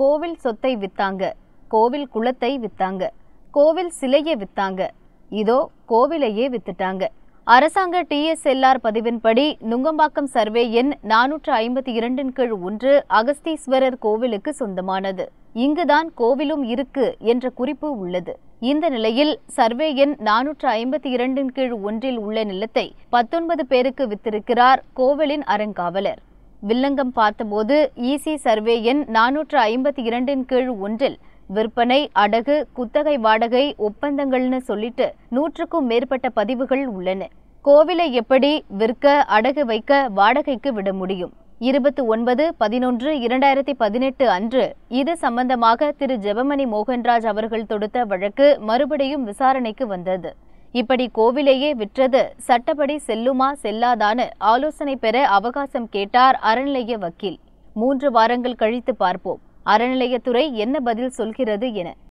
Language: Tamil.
கோவில் சொத்தை வித்தாங்க கோவில் குளத்தை வித்தாங்க கோவில் சிலையை வித்தாங்க இதோ கோவிலையே வித்துட்டாங்க அரசாங்க டிஎஸ்எல்ஆர் பதிவின்படி நுங்கம்பாக்கம் சர்வே எண் நானூற்று ஐம்பத்தி இரண்டின் கீழ் ஒன்று அகஸ்தீஸ்வரர் கோவிலுக்கு சொந்தமானது இங்குதான் கோவிலும் இருக்கு என்ற குறிப்பு உள்ளது இந்த நிலையில் சர்வே எண் நானூற்று ஐம்பத்தி இரண்டின் கீழ் ஒன்றில் உள்ள நிலத்தை பத்தொன்பது பேருக்கு வித்திருக்கிறார் கோவிலின் அறங்காவலர் வில்லங்கம் பார்த்தபோது இசி e சர்வே எண் நானூற்று ஐம்பத்தி இரண்டின் கீழ் ஒன்றில் விற்பனை அடகு குத்தகை வாடகை ஒப்பந்தங்கள்னு சொல்லிட்டு நூற்றுக்கும் மேற்பட்ட பதிவுகள் உள்ளன கோவிலை எப்படி விற்க அடகு வைக்க வாடகைக்கு விட முடியும் இருபத்தி ஒன்பது பதினொன்று இரண்டாயிரத்தி பதினெட்டு அன்று இது சம்பந்தமாக திரு ஜெபமணி மோகன்ராஜ் அவர்கள் தொடுத்த வழக்கு மறுபடியும் விசாரணைக்கு வந்தது இப்படி கோவிலையே விற்றது சட்டப்படி செல்லுமா செல்லாதான்னு ஆலோசனை பெற அவகாசம் கேட்டார் அறநிலைய வக்கீல் மூன்று வாரங்கள் கழித்து பார்ப்போம் அறநிலையத்துறை என்ன பதில் சொல்கிறது என